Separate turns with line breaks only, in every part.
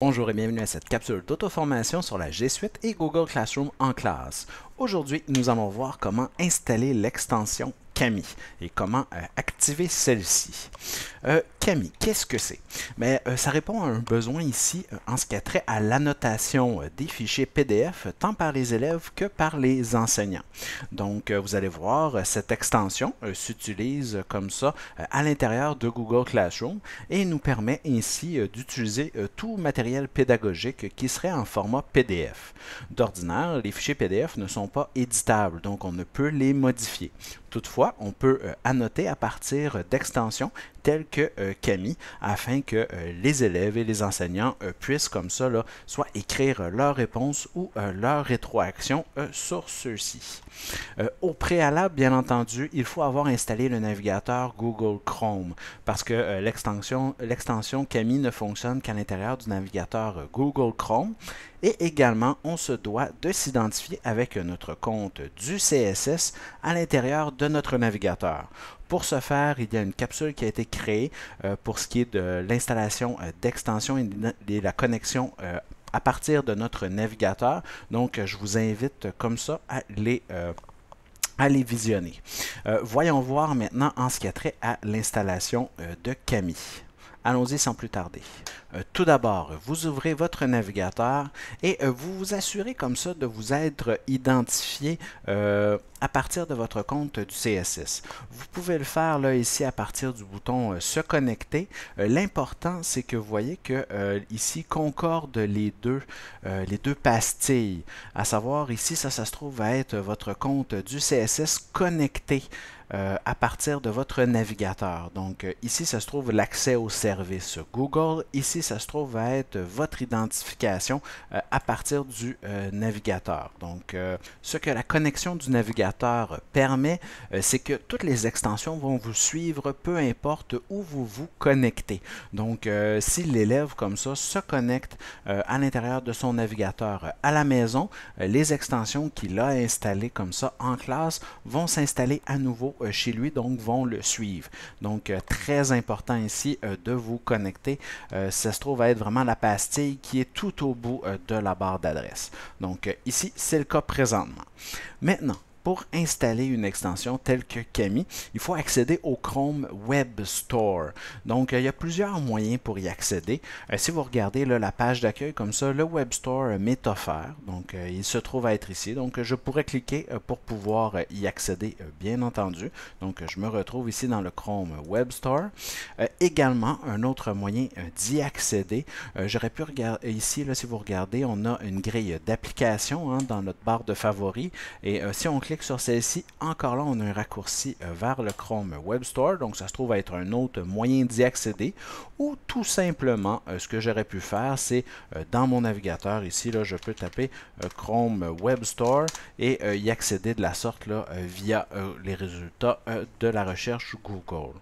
Bonjour et bienvenue à cette capsule d'auto-formation sur la G Suite et Google Classroom en classe. Aujourd'hui, nous allons voir comment installer l'extension Camille et comment euh, activer celle-ci. Euh, Camille, qu'est-ce que c'est Mais ben, euh, ça répond à un besoin ici en ce qui a trait à l'annotation des fichiers PDF tant par les élèves que par les enseignants. Donc vous allez voir cette extension s'utilise comme ça à l'intérieur de Google Classroom et nous permet ainsi d'utiliser tout matériel pédagogique qui serait en format PDF. D'ordinaire, les fichiers PDF ne sont pas éditables, donc on ne peut les modifier. Toutefois, on peut euh, annoter à partir euh, d'extensions tel que euh, Camille, afin que euh, les élèves et les enseignants euh, puissent comme ça soit écrire leurs réponses ou leur rétroaction sur ceux-ci. au préalable, bien entendu, il faut avoir installé le navigateur Google Chrome parce que l'extension l'extension Camille ne fonctionne qu'à l'intérieur du navigateur Google Chrome. Et également, on se doit de s'identifier avec notre compte du CSS à l'intérieur de notre navigateur. Pour ce faire, il y a une capsule qui a été créée euh, pour ce qui est de l'installation euh, d'extension et de la connexion euh, à partir de notre navigateur. Donc, je vous invite comme ça à les les visionner. voyons voir maintenant en ce qui a trait à l'installation de Camille. Allons-y sans plus tarder. Euh, tout d'abord, vous ouvrez votre navigateur et euh, vous vous assurez comme ça de vous être identifié euh, à partir de votre compte du CSS. Vous pouvez le faire là ici à partir du bouton se connecter. L'important c'est que vous voyez que ici concordent les deux les deux pastilles. À savoir ici ça ça se trouve à être votre compte du CSS connecté. à partir de votre navigateur. Donc ici, ça se trouve l'accès au service Google. Ici, ça se trouve à être euh, votre identification euh, à partir du euh, navigateur. Donc, ce que la connexion du navigateur permet, c'est que toutes les extensions vont vous suivre, peu importe où vous vous connectez. Donc, si l'élève comme ça se connecte à l'intérieur de son navigateur à la maison, les extensions qu'il a installées comme ça en classe vont s'installer à nouveau chez lui, donc vont le suivre. Donc, très important ici de vous connecter trouve va être vraiment la pastille qui est tout au bout euh, de la barre d'adresse. Donc euh, ici, c'est le cas présentement. Maintenant, pour installer une extension telle que camille il faut accéder au Chrome Web Store. Donc, euh, il y a plusieurs moyens pour y accéder. Euh, si vous regardez la page d'accueil comme ça, le Web Store euh, m'est offert. Donc, il se trouve à être ici. Donc, je pourrais cliquer pour pouvoir y accéder, bien entendu. Donc, je me retrouve ici dans le Chrome Web Store. également, un autre moyen d'y accéder, j'aurais pu regarder ici, si vous regardez, on a une grille d'applications hein, dans notre barre de favoris. Et si on clique sur celle-ci, encore là, on a un raccourci euh, vers le Chrome Web Store. Donc, ça se trouve être un autre moyen d'y accéder. Ou tout simplement, euh, ce que j'aurais pu faire, c'est euh, dans mon navigateur ici, là, je peux taper Chrome Web Store et y accéder de la sorte là, via les résultats de la recherche Google.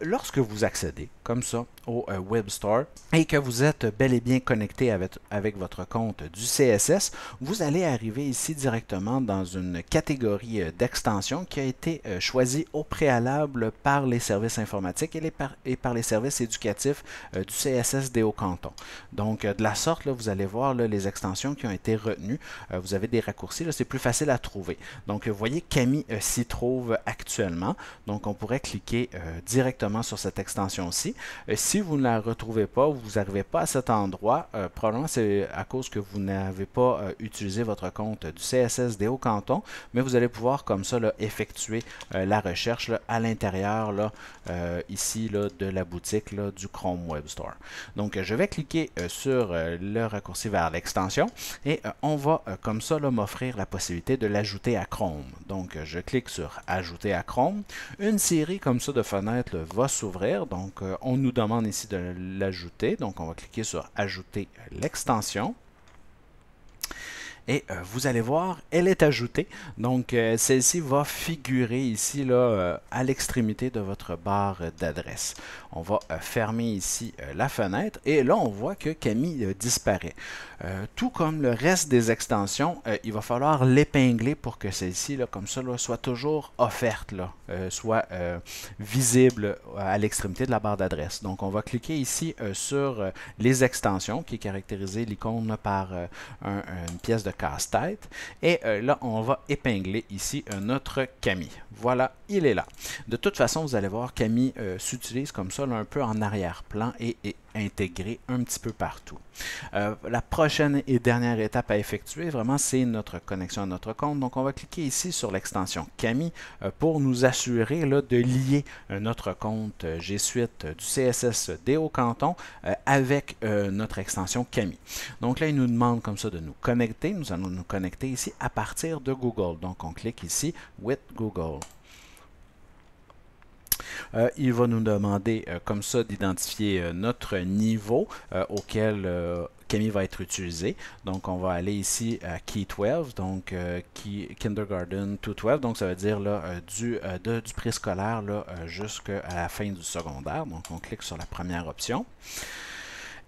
lorsque vous accédez comme ça au Web Store et que vous êtes bel et bien connecté avec, avec votre compte du CSS, vous allez arriver ici directement dans une catégorie euh, d'extension qui a été euh, choisie au préalable par les services informatiques et, par, les services éducatifs euh, du CSSD au canton. Donc, de la sorte, vous allez voir les extensions qui ont été retenues. vous avez des raccourcis, c'est plus facile à trouver. Donc, vous voyez, Camille s'y trouve actuellement. Donc, on pourrait cliquer directement sur cette extension-ci. si vous ne la retrouvez pas, vous n'arrivez pas à cet endroit, probablement c'est à cause que vous n'avez pas utilisé votre compte du CSSD au canton, mais vous allez pouvoir comme ça effectuer euh, la recherche à l'intérieur euh, ici de la boutique du Chrome Web Store. Donc je vais cliquer euh, sur le raccourci vers l'extension et on va comme ça m'offrir la possibilité de l'ajouter à Chrome. Donc je clique sur ajouter à Chrome. Une série comme ça de fenêtres va s'ouvrir. Donc on nous demande ici de l'ajouter. Donc on va cliquer sur ajouter l'extension. Et euh, vous allez voir, elle est ajoutée. Donc, euh, celle-ci va figurer ici, là, euh, à l'extrémité de votre barre d'adresse. On va fermer ici la fenêtre. Et là, on voit que Camille disparaît. tout comme le reste des extensions, il va falloir l'épingler pour que celle-ci, là, comme ça, soit toujours offerte, là, soit visible à l'extrémité de la barre d'adresse. Donc, on va cliquer ici sur les extensions, qui est caractérisée l'icône par une pièce de casse-tête. Et euh, là, on va épingler ici notre Camille. Voilà, il est là. De toute façon, vous allez voir, Camille euh, s'utilise comme ça, un peu en arrière-plan et, et intégrer un petit peu partout. Euh, la prochaine et dernière étape à effectuer, vraiment, c'est notre connexion à notre compte. Donc, on va cliquer ici sur l'extension Camille euh, pour nous assurer de lier euh, notre compte G Suite du CSS des Hauts-Cantons avec notre extension Camille. Donc là, il nous demande comme ça de nous connecter. Nous allons nous connecter ici à partir de Google. Donc, on clique ici « With Google ». Euh, il va nous demander euh, comme ça d'identifier euh, notre niveau auquel Camille va être utilisé. Donc, on va aller ici à Key 12, donc Key Kindergarten to 12. Donc, ça veut dire là, du, scolaire du préscolaire jusqu'à la fin du secondaire. Donc, on clique sur la première option.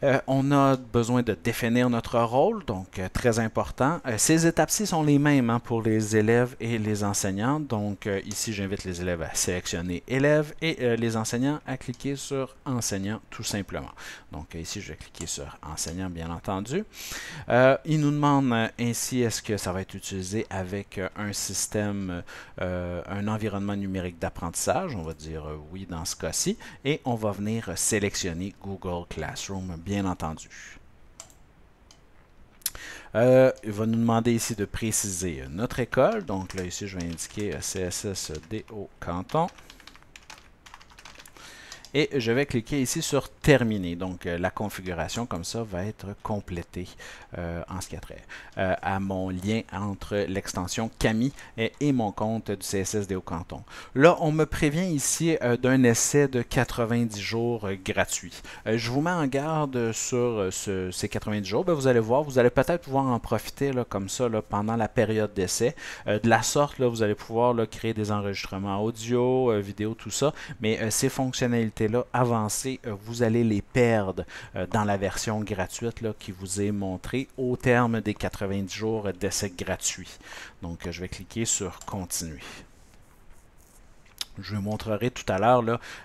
Euh, on a besoin de définir notre rôle, donc euh, très important. Euh, ces étapes-ci sont les mêmes hein, pour les élèves et les enseignants. Donc ici, j'invite les élèves à sélectionner élèves et les enseignants à cliquer sur enseignant tout simplement. Donc ici, je vais cliquer sur enseignant, bien entendu. il nous demande ainsi est-ce que ça va être utilisé avec un système, un environnement numérique d'apprentissage. On va dire oui dans ce cas-ci. Et on va venir sélectionner Google Classroom, bien bien entendu. Euh, il va nous demander ici de préciser notre école. Donc là, ici, je vais indiquer euh, CSSDO au canton. Et je vais cliquer ici sur terminé. Donc, euh, la configuration comme ça va être complétée euh, en ce qui a trait euh, à mon lien entre l'extension Camille et, mon compte du CSSD au canton. Là, on me prévient ici d'un essai de 90 jours gratuit. je vous mets en garde sur ces 90 jours. Ben, vous allez voir, vous allez peut-être pouvoir en profiter là, comme ça pendant la période d'essai. de la sorte, là, vous allez pouvoir créer des enregistrements audio, vidéo, tout ça. Mais ces fonctionnalités-là avancées, vous allez les perdre euh, dans la version gratuite qui vous est montrée au terme des 90 jours d'essai gratuit. Donc, euh, je vais cliquer sur Continuer je vous montrerai tout à l'heure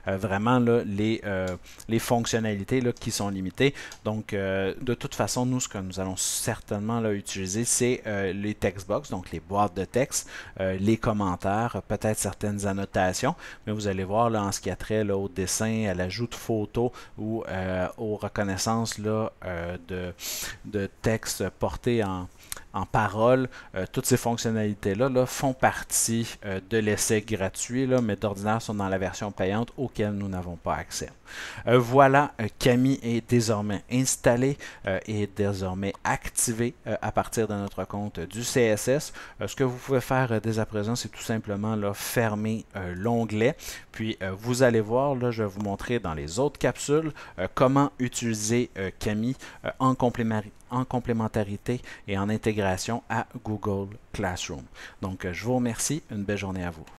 euh, vraiment là, les, euh, les fonctionnalités là, qui sont limitées. Donc, euh, de toute façon, nous, ce que nous allons certainement là, utiliser, c'est les textbox, donc les boîtes de texte, les commentaires, peut-être certaines annotations, mais vous allez voir là, en ce qui a trait au dessin, à l'ajout de photos ou aux reconnaissances là, de, de textes portés en, en parole. Euh, toutes ces fonctionnalités-là font partie euh, de l'essai gratuit, mais d'ordinaire sont dans la version payante auquel nous n'avons pas accès. Euh, voilà, Camille est désormais installé et désormais activé à partir de notre compte du CSS. ce que vous pouvez faire dès à présent, c'est tout simplement fermer l'onglet. Puis vous allez voir, là, je vais vous montrer dans les autres capsules comment utiliser Camille en complémentaire en complémentarité et en intégration à Google Classroom. Donc, euh, je vous remercie. Une belle journée à vous.